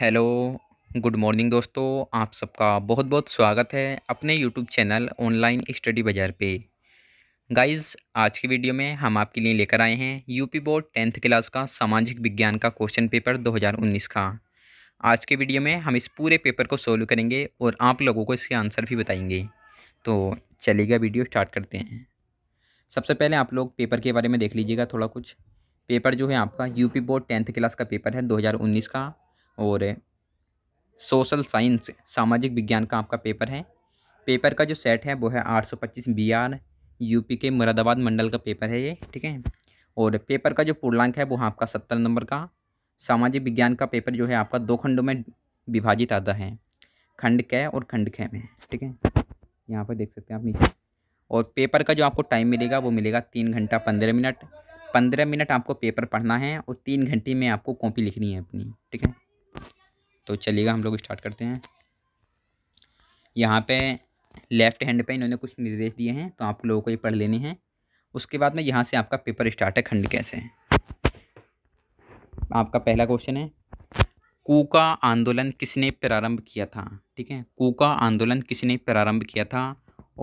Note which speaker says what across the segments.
Speaker 1: hello good morning दोस्तों आप सबका बहुत बहुत स्वागत है अपने यूट्यूब चैनल ऑनलाइन स्टडी बाज़ार पे गाइस आज की वीडियो में हम आपके लिए लेकर आए हैं यूपी बोर्ड टेंथ क्लास का सामाजिक विज्ञान का क्वेश्चन पेपर 2019 का आज के वीडियो में हम इस पूरे पेपर को सोल्व करेंगे और आप लोगों को इसके आंसर भी बताएंगे तो चलेगा वीडियो स्टार्ट करते हैं सबसे पहले आप लोग पेपर के बारे में देख लीजिएगा थोड़ा कुछ पेपर जो है आपका यूपी बोर्ड टेंथ क्लास का पेपर है 2019 का और सोशल साइंस सामाजिक विज्ञान का आपका पेपर है पेपर का जो सेट है वो है आठ सौ पच्चीस बी आर यूपी के मुरादाबाद मंडल का पेपर है ये ठीक है और पेपर का जो पूर्णांक है वो है आपका सत्तर नंबर का सामाजिक विज्ञान का पेपर जो है आपका दो खंडों में विभाजित आता है खंड कै और खंड कै में ठीक है यहाँ पर देख सकते हैं आप नीचे और पेपर का जो आपको टाइम मिलेगा वो मिलेगा तीन घंटा पंद्रह मिनट पंद्रह मिनट आपको पेपर पढ़ना है और तीन घंटे में आपको कॉपी लिखनी है अपनी ठीक है तो चलिएगा हम लोग स्टार्ट करते हैं यहाँ पे लेफ़्ट हैंड पे इन्होंने कुछ निर्देश दिए हैं तो आप लोगों को ये पढ़ लेने हैं उसके बाद में यहाँ से आपका पेपर स्टार्ट है खंड कैसे आपका पहला क्वेश्चन है कूका आंदोलन किसने प्रारंभ किया था ठीक है कूका आंदोलन किसने प्रारंभ किया था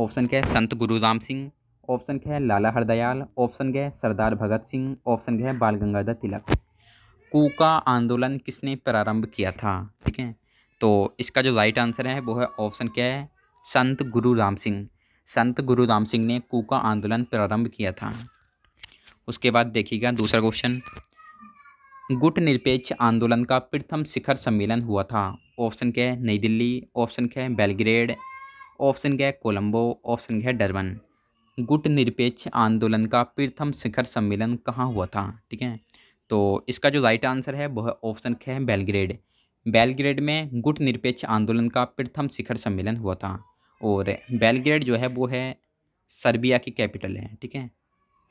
Speaker 1: ऑप्शन क्या है संत गुरु राम सिंह ऑप्शन क्या है लाला हरदयाल ऑप्शन क्या है सरदार भगत सिंह ऑप्शन क्या है बाल गंगाधर तिलक कूका आंदोलन किसने प्रारंभ किया था ठीक है तो इसका जो राइट आंसर है वो है ऑप्शन क्या है संत गुरु राम सिंह संत गुरु राम सिंह ने कूका आंदोलन प्रारंभ किया था उसके बाद देखिएगा दूसरा क्वेश्चन गुट निरपेक्ष आंदोलन का प्रथम शिखर सम्मेलन हुआ था ऑप्शन क्या है नई दिल्ली ऑप्शन क्या है बेलग्रेड ऑप्शन क्या है कोलंबो ऑप्शन क्या है डरबन गुट निरपेक्ष आंदोलन का प्रथम शिखर सम्मेलन कहाँ हुआ था ठीक है तो इसका जो राइट आंसर है वह ऑप्शन है बेलग्रेड बेलग्रेड में गुट निरपेक्ष आंदोलन का प्रथम शिखर सम्मेलन हुआ था और बेलग्रेड जो है वो है सर्बिया की कैपिटल है ठीक है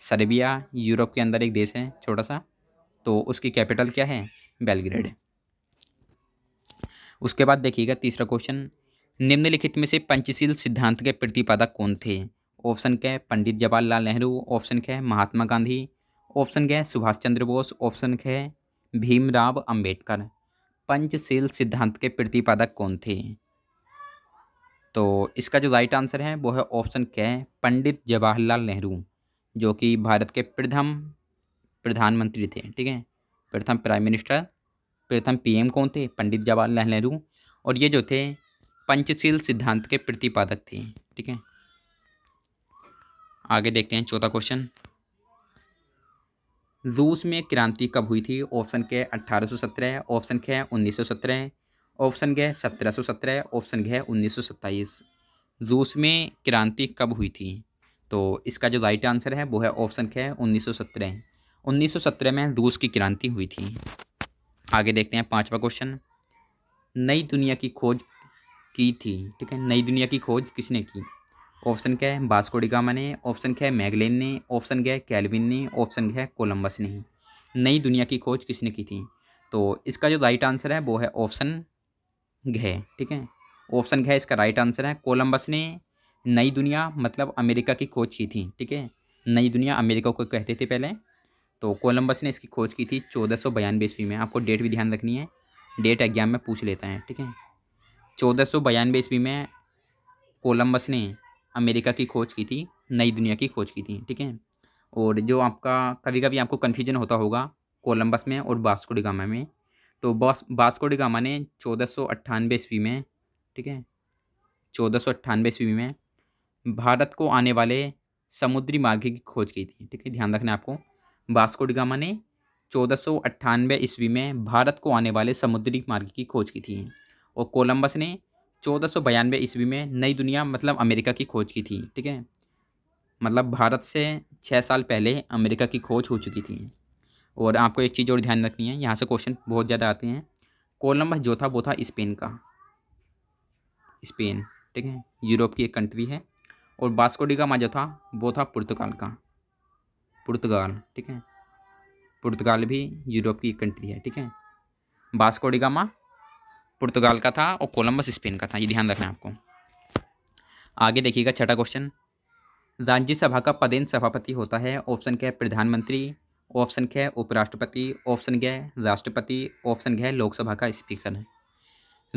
Speaker 1: सर्बिया यूरोप के अंदर एक देश है छोटा सा तो उसकी कैपिटल क्या है बेलग्रेड उसके बाद देखिएगा तीसरा क्वेश्चन निम्नलिखित में से पंचशील सिद्धांत के प्रतिपादक कौन थे ऑप्शन क्या है पंडित जवाहरलाल नेहरू ऑप्शन क्या है महात्मा गांधी ऑप्शन क्या है सुभाष चंद्र बोस ऑप्शन क्या है भीमराव अंबेडकर पंचशील सिद्धांत के प्रतिपादक कौन थे तो इसका जो राइट आंसर है वो है ऑप्शन क्या है पंडित जवाहरलाल नेहरू जो कि भारत के प्रथम प्रधानमंत्री थे ठीक है प्रथम प्राइम मिनिस्टर प्रथम पीएम कौन थे पंडित जवाहरलाल नेहरू और ये जो थे पंचशील सिद्धांत के प्रतिपादक थे ठीक है आगे देखते हैं चौथा क्वेश्चन रूस में क्रांति कब हुई थी ऑप्शन के अट्ठारह सौ सत्रह ऑप्शन के उन्नीस सौ सत्रह ऑप्शन गए सत्रह सौ सत्रह ऑप्शन गए उन्नीस सौ सत्ताईस रूस में क्रांति कब हुई थी तो इसका जो राइट आंसर है वो है ऑप्शन के उन्नीस सौ सत्रह उन्नीस सौ सत्रह में रूस की क्रांति हुई थी आगे देखते हैं पाँचवा क्वेश्चन नई दुनिया की खोज की थी ठीक है नई दुनिया की खोज किसने की ऑप्शन क्या है बास्कोडिगामा ने ऑप्शन क्या है मैगलेन ने ऑप्शन क्या है कैलविन ने ऑप्शन क्या है कोलम्बस ने नई दुनिया की खोज किसने की थी तो इसका जो राइट आंसर है वो है ऑप्शन घ ठीक है ऑप्शन घ इसका राइट आंसर है कोलम्बस ने नई दुनिया मतलब अमेरिका की खोज की थी ठीक है नई दुनिया अमेरिका को कहते थे पहले तो कोलम्बस ने इसकी खोज की थी चौदह सौ बयानवे ईस्वी में आपको डेट भी ध्यान रखनी है डेट एग्जाम में पूछ लेता है ठीक है चौदह सौ बयानवे ईस्वी में कोलम्बस ने अमेरिका की खोज की थी नई दुनिया की खोज की थी ठीक है और जो आपका कभी कभी आपको कन्फ्यूजन होता होगा कोलंबस में और बास्को डिगामा में तो बास बास्को डिगामा ने चौदह सौ अट्ठानवे ईस्वी में ठीक है चौदह सौ अट्ठानवे ईस्वी में भारत को आने वाले समुद्री मार्ग की खोज की थी ठीक है ध्यान रखना आपको बास्को डिगामा ने चौदह सौ अट्ठानवे ईस्वी में भारत को आने वाले समुद्री मार्ग की खोज की थी और कोलंबस ने चौदह सौ बयानवे ईस्वी में नई दुनिया मतलब अमेरिका की खोज की थी ठीक है मतलब भारत से छः साल पहले अमेरिका की खोज हो चुकी थी और आपको एक चीज़ और ध्यान रखनी है यहाँ से क्वेश्चन बहुत ज़्यादा आते हैं कोलम्बस जो था वो था स्पेन का स्पेन ठीक है यूरोप की एक कंट्री है और बास्कोडिगामा जो था वो था पुर्तगाल का पुर्तगाल ठीक है पुर्तगाल भी यूरोप की एक कंट्री है ठीक है बास्कोडिगामा पुर्तगाल का था और कोलंबस स्पेन का था ये ध्यान रखना है आपको आगे देखिएगा छठा क्वेश्चन राज्य सभा का पदेन सभापति होता है ऑप्शन क्या है प्रधानमंत्री ऑप्शन क्या है उपराष्ट्रपति ऑप्शन क्या है राष्ट्रपति ऑप्शन क्या है लोकसभा का स्पीकर है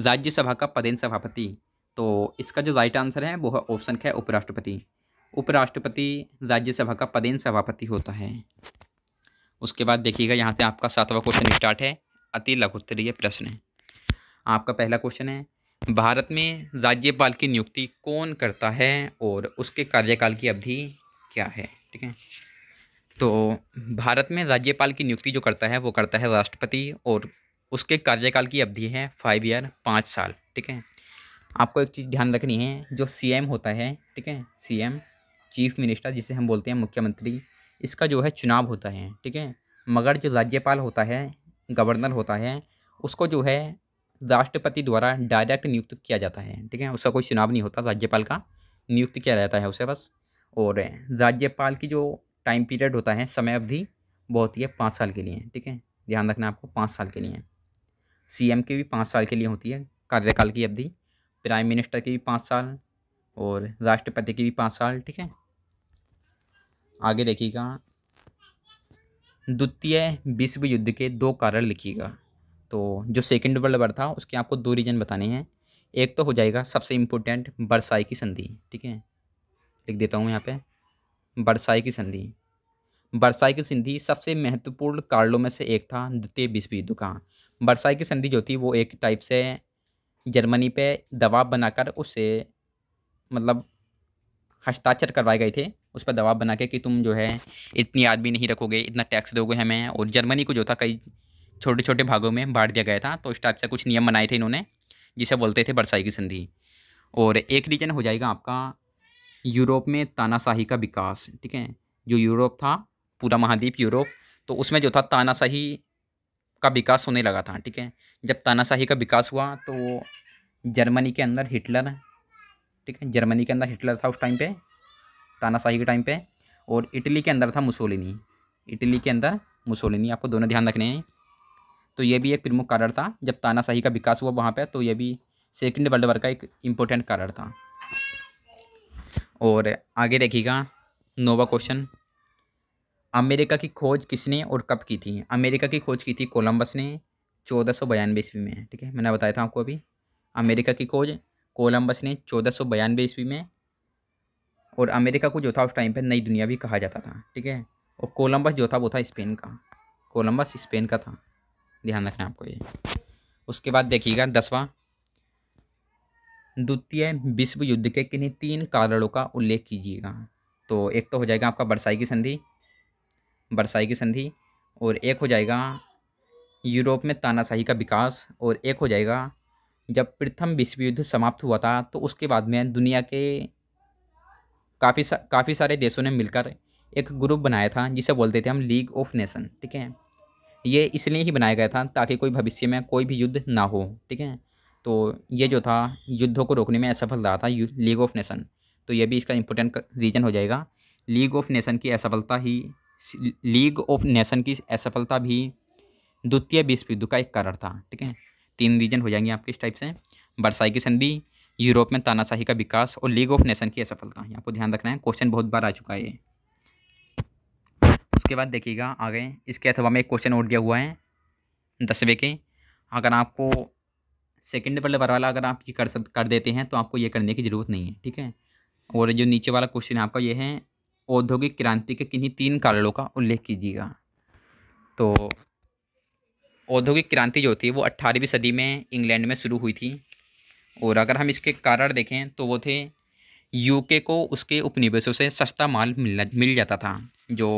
Speaker 1: राज्यसभा का पदेन सभापति तो इसका जो राइट आंसर है वो है ऑप्शन क्या है उपराष्ट्रपति उपराष्ट्रपति राज्यसभा का पदेन सभापति होता है उसके बाद देखिएगा यहाँ से आपका सातवां क्वेश्चन स्टार्ट है अति लघुत्तरीय प्रश्न आपका पहला क्वेश्चन है भारत में राज्यपाल की नियुक्ति कौन करता है और उसके कार्यकाल की अवधि क्या है ठीक है तो भारत में राज्यपाल की नियुक्ति जो करता है वो करता है राष्ट्रपति और उसके कार्यकाल की अवधि है फाइव ईयर पाँच साल ठीक है आपको एक चीज़ ध्यान रखनी है जो सीएम होता है ठीक है सीएम चीफ मिनिस्टर जिसे हम बोलते हैं मुख्यमंत्री इसका जो है चुनाव होता है ठीक है मगर जो राज्यपाल होता है गवर्नर होता है उसको जो है राष्ट्रपति द्वारा डायरेक्ट नियुक्त किया जाता है ठीक है उसका कोई चुनाव नहीं होता राज्यपाल का नियुक्त किया जाता है उसे बस और राज्यपाल की जो टाइम पीरियड होता है समय अवधि वो होती है पाँच साल के लिए ठीक है ध्यान रखना आपको पाँच साल के लिए सी एम की भी पाँच साल के लिए होती है कार्यकाल की अवधि प्राइम मिनिस्टर की भी पाँच साल और राष्ट्रपति की भी पाँच साल ठीक है आगे देखिएगा द्वितीय विश्व युद्ध के दो कारण लिखिएगा तो जो सेकंड वर्ल्ड वर था उसके आपको दो रीजन बताने हैं एक तो हो जाएगा सबसे इम्पोर्टेंट बरसाई की संधि ठीक है लिख देता हूँ यहाँ पे बरसाई की संधि बरसाई की संधि सबसे महत्वपूर्ण कार्डों में से एक था द्वितीय विश्व युद्ध का बरसाई की संधि जो थी वो एक टाइप से जर्मनी पे दबाव बनाकर उससे मतलब हस्ताक्षर करवाए गए थे उस पर दबाव बना के कि तुम जो है इतनी आदमी नहीं रखोगे इतना टैक्स दोगे हमें और जर्मनी को जो था कई छोटे छोटे भागों में बांट दिया गया था तो इस टाइप से कुछ नियम बनाए थे इन्होंने जिसे बोलते थे बरसाई की संधि और एक रीजन हो जाएगा आपका यूरोप में तानाशाही का विकास ठीक है जो यूरोप था पूरा महाद्वीप यूरोप तो उसमें जो था तानाशाही का विकास होने लगा था ठीक है जब तानाशाही का विकास हुआ तो जर्मनी के अंदर हिटलर ठीक है जर्मनी के अंदर हिटलर था उस टाइम पे तानाशाही के टाइम पे और इटली के अंदर था मुसोलिनी इटली के अंदर मुसोलिनी आपको दोनों ध्यान रखने हैं तो ये भी एक प्रमुख कारण था जब तानाशाही का विकास हुआ वहाँ पर तो ये भी सेकेंड वर्ल्ड वॉर का एक इम्पोर्टेंट कारण था और आगे देखिएगा नोवा क्वेश्चन अमेरिका की खोज किसने और कब की थी अमेरिका की खोज की थी कोलंबस ने चौदह सौ बयानवे ईस्वी में ठीक है मैंने बताया था आपको अभी अमेरिका की खोज कोलंबस ने चौदह सौ बयानवे ईस्वी में और अमेरिका को जो था उस टाइम पर नई दुनिया भी कहा जाता था ठीक है और कोलंबस जो था वो था स्पेन का कोलंबस स्पेन का था ध्यान रखना आपको ये उसके बाद देखिएगा दसवां द्वितीय विश्व युद्ध के किन्हीं तीन कारणों का उल्लेख कीजिएगा तो एक तो हो जाएगा आपका बरसाई की संधि बरसाई की संधि और एक हो जाएगा यूरोप में तानाशाही का विकास और एक हो जाएगा जब प्रथम विश्व युद्ध समाप्त हुआ था तो उसके बाद में दुनिया के काफ़ी सा काफ़ी सारे देशों ने मिलकर एक ग्रुप बनाया था जिसे बोलते थे हम लीग ऑफ नेशन ठीक है ये इसलिए ही बनाया गया था ताकि कोई भविष्य में कोई भी युद्ध ना हो ठीक है तो ये जो था युद्धों को रोकने में असफल रहा था लीग ऑफ नेशन तो ये भी इसका इम्पोर्टेंट रीजन हो जाएगा लीग ऑफ नेशन की असफलता ही लीग ऑफ नेशन की असफलता भी द्वितीय विश्व युद्ध का एक कारण था ठीक है तीन रीजन हो जाएंगे आपके इस टाइप से बरसाई की संधि यूरोप में तानाशाही का विकास और लीग ऑफ नेशन की असफलता यहाँ पर ध्यान रखना है क्वेश्चन बहुत बार आ चुका है ये उसके बाद देखिएगा आगे इसके अथवा में एक क्वेश्चन और दिया हुआ है दसवें के अगर आपको सेकेंड वाले वाला अगर आप ये कर सक कर देते हैं तो आपको ये करने की ज़रूरत नहीं है ठीक है और जो नीचे वाला क्वेश्चन है आपका ये है औद्योगिक क्रांति के किन्हीं तीन कारणों का उल्लेख कीजिएगा तो औद्योगिक क्रांति जो थी वो अट्ठारहवीं सदी में इंग्लैंड में शुरू हुई थी और अगर हम इसके कारण देखें तो वो थे यूके को उसके उपनिवेशों से सस्ता माल मिलना मिल जाता था जो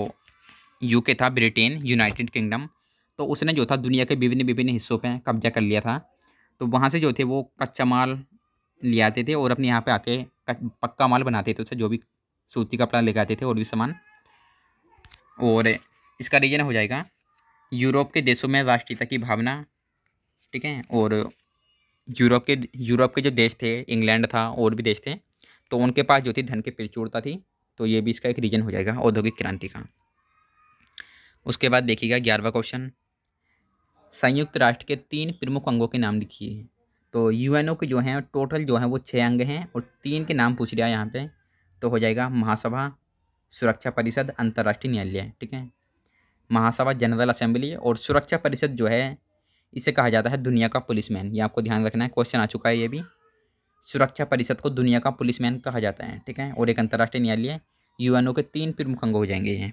Speaker 1: यूके था ब्रिटेन यूनाइटेड किंगडम तो उसने जो था दुनिया के विभिन्न विभिन्न हिस्सों पर कब्जा कर लिया था तो वहाँ से जो थे वो कच्चा माल ले आते थे और अपने यहाँ पे आके पक्का माल बनाते थे उससे जो भी सूती कपड़ा ले आते थे और भी सामान और इसका रीजन हो जाएगा यूरोप के देशों में राष्ट्रीयता की भावना ठीक है और यूरोप के यूरोप के जो देश थे इंग्लैंड था और भी देश थे तो उनके पास जो थी धन की प्रचुरता थी तो ये भी इसका एक रीजन हो जाएगा औद्योगिक क्रांति का उसके बाद देखिएगा ग्यारहवा क्वेश्चन संयुक्त राष्ट्र के तीन प्रमुख अंगों के नाम लिखिए तो यूएनओ के जो हैं टोटल जो हैं वो छः अंग हैं और तीन के नाम पूछ लिया यहाँ पे तो हो जाएगा महासभा सुरक्षा परिषद अंतर्राष्ट्रीय न्यायालय ठीक है महासभा जनरल असेंबली और सुरक्षा परिषद जो है इसे कहा जाता है दुनिया का पुलिसमैन ये आपको ध्यान रखना है क्वेश्चन आ चुका है ये भी सुरक्षा परिषद को दुनिया का पुलिसमैन कहा जाता है ठीक है और एक अंतर्राष्ट्रीय न्यायालय यूएनओ के तीन प्रमुख अंग हो जाएंगे ये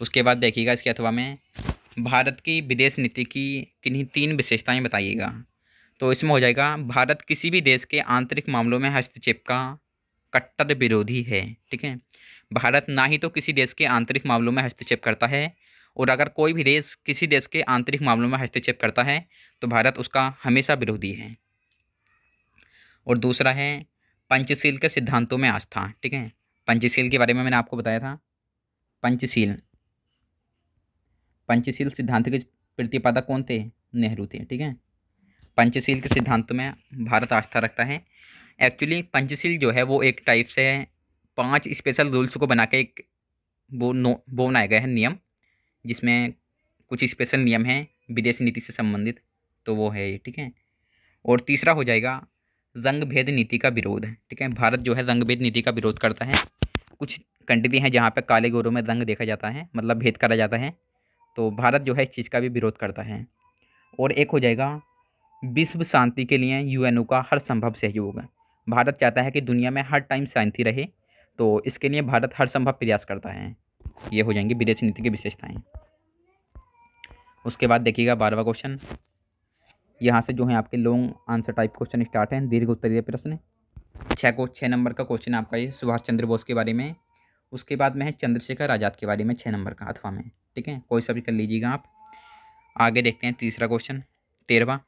Speaker 1: उसके बाद देखिएगा इसके अथवा में भारत की विदेश नीति की किन्हीं तीन विशेषताएं बताइएगा तो इसमें हो जाएगा भारत किसी भी देश के आंतरिक मामलों में हस्तक्षेप का कट्टर विरोधी है ठीक है भारत ना ही तो किसी देश के आंतरिक मामलों में हस्तक्षेप करता है और अगर कोई भी देश किसी देश के आंतरिक मामलों में हस्तक्षेप करता है तो भारत उसका हमेशा विरोधी है और दूसरा है पंचशील के सिद्धांतों में आस्था ठीक है पंचशील के बारे में मैंने आपको बताया था पंचशील पंचशील सिद्धांत के प्रतिपादक कौन थे नेहरू थे ठीक है पंचशील के सिद्धांत में भारत आस्था रखता है एक्चुअली पंचशील जो है वो एक टाइप से पांच स्पेशल रूल्स को बना के एक वो नो वो बनाया गया है नियम जिसमें कुछ स्पेशल नियम हैं विदेश नीति से संबंधित तो वो है ये ठीक है और तीसरा हो जाएगा रंग भेद नीति का विरोध है ठीक है भारत जो है रंग भेद नीति का विरोध करता है कुछ कंट्री हैं जहाँ पर काले गोरों में रंग देखा जाता है मतलब भेद करा जाता है तो भारत जो है इस चीज़ का भी विरोध करता है और एक हो जाएगा विश्व शांति के लिए यूएनओ का हर संभव सहयोग भारत चाहता है कि दुनिया में हर टाइम शांति रहे तो इसके लिए भारत हर संभव प्रयास करता है ये हो जाएंगी विदेश नीति की विशेषताएँ उसके बाद देखिएगा बारहवा क्वेश्चन यहाँ से जो है आपके long answer type question start हैं दीर्घ उत्तरीय प्रश्न छः को छः नंबर का क्वेश्चन आपका ये सुभाष चंद्र बोस के बारे में उसके बाद में है चंद्रशेखर आज़ाद के बारे में छः नंबर का अथवा में ठीक है कोई सा भी कर लीजिएगा आप आगे देखते हैं तीसरा क्वेश्चन तेरहवा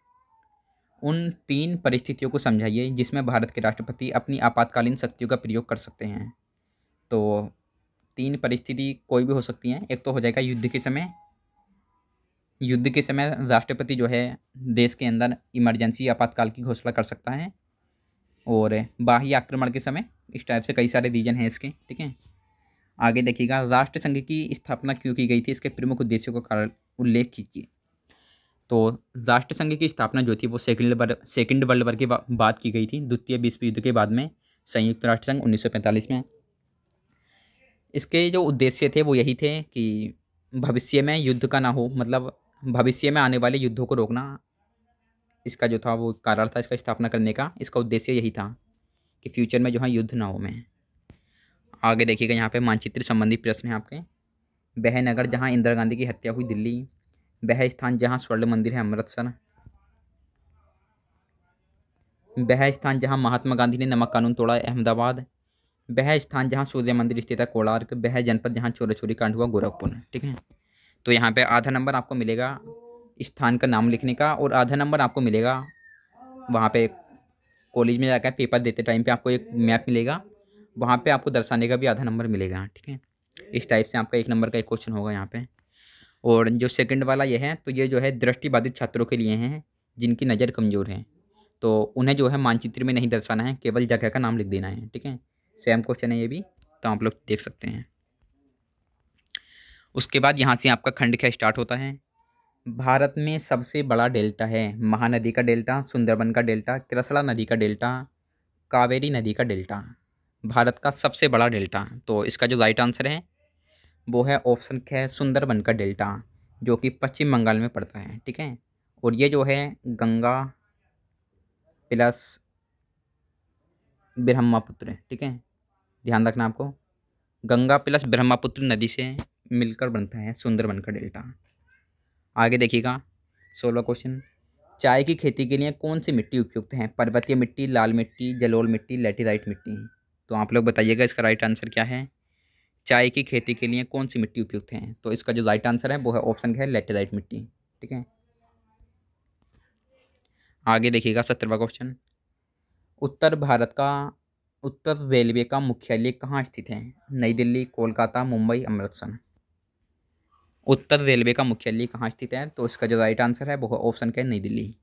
Speaker 1: उन तीन परिस्थितियों को समझाइए जिसमें भारत के राष्ट्रपति अपनी आपातकालीन शक्तियों का प्रयोग कर सकते हैं तो तीन परिस्थिति कोई भी हो सकती हैं एक तो हो जाएगा युद्ध के समय युद्ध के समय राष्ट्रपति जो है देश के अंदर इमरजेंसी आपातकाल की घोषणा कर सकता है और बाह्य आक्रमण के समय इस टाइप से कई सारे रीजन हैं इसके ठीक है आगे देखिएगा राष्ट्र संघ की स्थापना क्यों की गई थी इसके प्रमुख उद्देश्यों का कारण उल्लेख कीजिए तो राष्ट्र संघ की स्थापना जो थी वो second world second world war के बाद की गई थी द्वितीय विश्व युद्ध के बाद में संयुक्त राष्ट्र संघ उन्नीस में इसके जो उद्देश्य थे वो यही थे कि भविष्य में युद्ध का ना हो मतलब भविष्य में आने वाले युद्धों को रोकना इसका जो था वो कारण था इसका स्थापना करने का इसका उद्देश्य यही था कि फ्यूचर में जो है युद्ध ना हो मैं आगे देखिएगा यहाँ पे मानचित्र संबंधी प्रश्न है आपके वह नगर जहाँ इंदिरा गांधी की हत्या हुई दिल्ली वह स्थान जहाँ स्वर्ण मंदिर है अमृतसर वह स्थान जहाँ महात्मा गांधी ने नमक कानून तोड़ा है अहमदाबाद वह स्थान जहाँ सूर्य मंदिर स्थित है कोलार्क वह जनपद जहाँ चोरा चोरी कांड हुआ गोरखपुर ठीक है तो यहाँ पे आधा नंबर आपको मिलेगा स्थान का नाम लिखने का और आधा नंबर आपको मिलेगा वहाँ पे कॉलेज में जाकर पेपर देते टाइम पे आपको एक मैप मिलेगा वहाँ पे आपको दर्शाने का भी आधा नंबर मिलेगा ठीक है इस टाइप से आपका एक नंबर का एक क्वेश्चन होगा यहाँ पे और जो सेकंड वाला ये है तो ये जो है दृष्टिबाधित छात्रों के लिए हैं जिनकी नज़र कमज़ोर है तो उन्हें जो है मानचित्र में नहीं दर्शाना है केवल जगह का नाम लिख देना है ठीक है सेम क्वेश्चन है ये भी तो आप लोग देख सकते हैं उसके बाद यहाँ से आपका खंड क्या स्टार्ट होता है भारत में सबसे बड़ा डेल्टा है महानदी का डेल्टा सुंदरबन का डेल्टा क्रसड़ा नदी का डेल्टा कावेरी नदी का डेल्टा भारत का सबसे बड़ा डेल्टा तो इसका जो राइट आंसर है वो है ऑप्शन है सुंदरबन का डेल्टा जो कि पश्चिम बंगाल में पड़ता है ठीक है और ये जो है गंगा प्लस ब्रह्मपुत्र ठीक है ध्यान रखना आपको गंगा प्लस ब्रह्मपुत्र नदी से मिलकर बनता है सुंदरबन का डेल्टा आगे देखिएगा सोलह क्वेश्चन चाय की खेती के लिए कौन सी मिट्टी उपयुक्त है पर्वतीय मिट्टी लाल मिट्टी जलोल मिट्टी लेटेराइट मिट्टी तो आप लोग बताइएगा इसका राइट आंसर क्या है चाय की खेती के लिए कौन सी मिट्टी उपयुक्त है तो इसका जो राइट आंसर है वो है ऑप्शन है लेटेराइट मिट्टी ठीक है आगे देखिएगा सत्रवा क्वेश्चन उत्तर भारत का उत्तर रेलवे का मुख्यालय कहाँ स्थित है नई दिल्ली कोलकाता मुंबई अमृतसर उत्तर रेलवे का मुख्यालय कहाँ स्थित है तो इसका जो राइट आंसर है वो ऑप्शन का है नई दिल्ली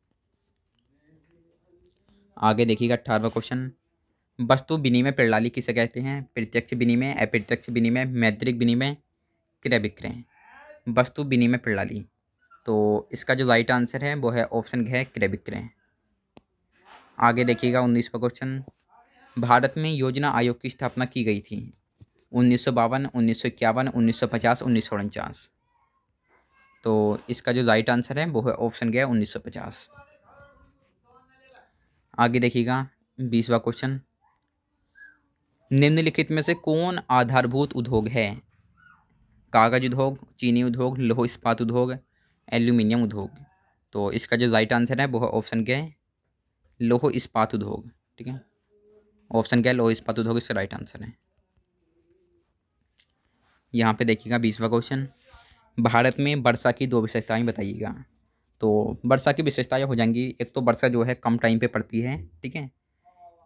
Speaker 1: आगे देखिएगा अठारहवा क्वेश्चन वस्तु विनिमय प्रणाली किसे कहते हैं प्रत्यक्ष विनिमय अप्रत्यक्ष विनिमय मैत्रिक विनिमय क्रय विक्रय वस्तु विनिमय प्रणाली तो इसका जो राइट आंसर है वो है ऑप्शन है क्रय विक्रय आगे देखिएगा उन्नीसवा क्वेश्चन भारत में योजना आयोग की स्थापना की गई थी उन्नीस सौ बावन उन्नीस सौ इक्यावन उन्नीस सौ पचास उन्नीस सौ उनचास तो इसका जो राइट आंसर है वो है ऑप्शन गया उन्नीस सौ पचास आगे देखिएगा बीसवा क्वेश्चन निम्नलिखित में से कौन आधारभूत उद्योग है कागज उद्योग चीनी उद्योग लोह इस्पात उद्योग एल्यूमिनियम उद्योग तो इसका जो राइट आंसर है वो ऑप्शन क्या है लोह इस्पात उद्योग ठीक है ऑप्शन क्या है लोह इस्पात उद्योग इसका राइट आंसर है यहाँ पे देखिएगा बीसवा क्वेश्चन भारत में वर्षा की दो विशेषताएं बताइएगा तो वर्षा की विशेषताएं हो जाएंगी एक तो वर्षा जो है कम टाइम पे पड़ती है ठीक है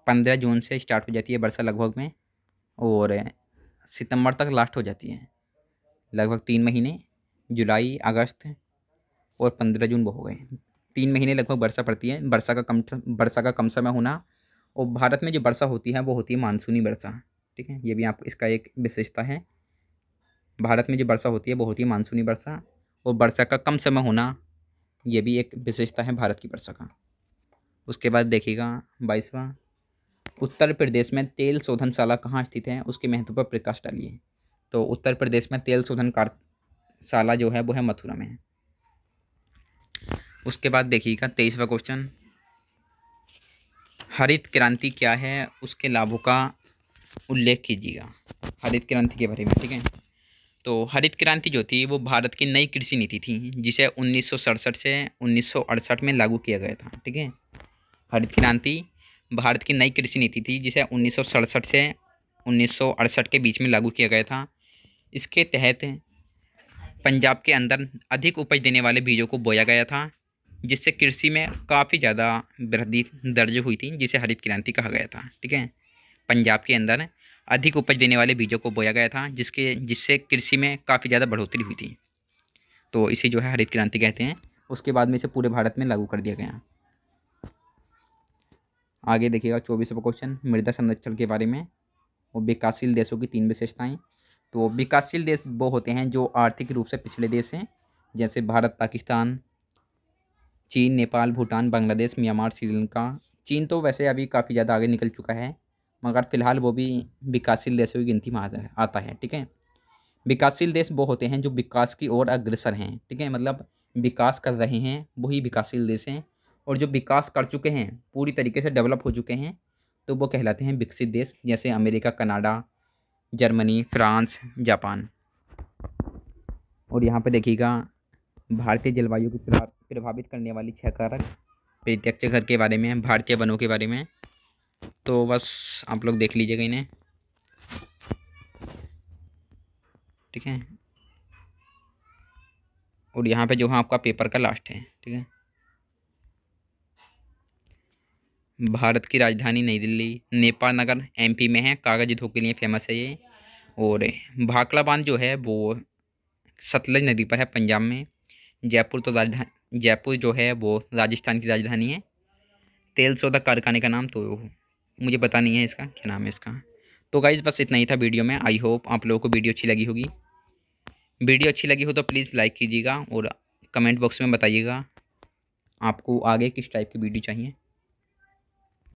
Speaker 1: पंद्रह जून से स्टार्ट हो जाती है वर्षा लगभग में और सितंबर तक लास्ट हो जाती है लगभग तीन महीने जुलाई अगस्त और पंद्रह जून वो हो गए तीन महीने लगभग वर्षा पड़ती है वर्षा का कम वर्षा का कम समय होना और भारत में जो वर्षा होती है वो होती है मानसूनी वर्षा ठीक है ये भी आप इसका एक विशेषता है भारत में जो वर्षा होती है वो होती है मानसूनी वर्षा और वर्षा का कम समय होना ये भी एक विशेषता है भारत की वर्षा का उसके बाद देखिएगा बाईसवा उत्तर प्रदेश में तेल शोधनशाला कहाँ स्थित है उसके महत्व पर प्रकाश डालिए तो उत्तर प्रदेश में तेल शोधन कार्यशाला जो है वो है मथुरा में उसके बाद देखिएगा तेईसवा क्वेश्चन हरित क्रांति क्या है उसके लाभों का उल्लेख कीजिएगा हरित क्रांति के बारे में ठीक है तो हरित क्रांति जो थी वो भारत की नई कृषि नीति थी जिसे उन्नीस से उन्नीस में लागू किया गया था ठीक है हरित क्रांति भारत की नई कृषि नीति थी जिसे उन्नीस से उन्नीस के बीच में लागू किया गया था इसके तहत पंजाब के अंदर अधिक उपज देने वाले बीजों को बोया गया था जिससे कृषि में काफ़ी ज़्यादा वृद्धि दर्ज हुई थी जिसे हरित क्रांति कहा गया था ठीक है पंजाब के अंदर अधिक उपज देने वाले बीजों को बोया गया था जिसके जिससे कृषि में काफ़ी ज़्यादा बढ़ोतरी हुई थी तो इसे जो है हरित क्रांति कहते हैं उसके बाद में इसे पूरे भारत में लागू कर दिया गया आगे देखिएगा चौबीसवा क्वेश्चन मृदा संरक्षण के बारे में और विकासशील देशों की तीन विशेषताएं तो विकासशील देश वो होते हैं जो आर्थिक रूप से पिछले देश हैं जैसे भारत पाकिस्तान चीन नेपाल भूटान बांग्लादेश म्यांमार श्रीलंका चीन तो वैसे अभी काफ़ी ज़्यादा आगे निकल चुका है मगर फिलहाल वो भी विकासशील देशों की गिनती में आता है ठीक है विकासशील देश वो होते हैं जो विकास की ओर अग्रसर हैं ठीक है मतलब विकास कर रहे हैं वही विकासशील देश हैं और जो विकास कर चुके हैं पूरी तरीके से डेवलप हो चुके हैं तो वो कहलाते हैं विकसित देश जैसे America Canada Germany France Japan और यहाँ पर देखिएगा भारतीय जलवायु को प्रभावित करने वाली छह कारक प्रत्यक्ष घर के बारे में भारतीय वनों के बारे में तो बस आप लोग देख लीजिएगा इन्हें ठीक है और यहाँ पे जो है आपका पेपर का लास्ट है ठीक है भारत की राजधानी नई दिल्ली नेपाल नगर एमपी में है कागज धो के लिए फेमस है ये और भाखड़ा बांध जो है वो सतलज नदी पर है पंजाब में जयपुर तो राजधानी जयपुर जो है वो राजस्थान की राजधानी है तेल सौदा कारखाने का नाम तो मुझे पता नहीं है इसका क्या नाम है इसका तो गाइज़ बस इतना ही था वीडियो में आई होप आप लोगों को वीडियो अच्छी लगी होगी वीडियो अच्छी लगी हो तो प्लीज़ लाइक कीजिएगा और कमेंट बॉक्स में बताइएगा आपको आगे किस टाइप की वीडियो चाहिए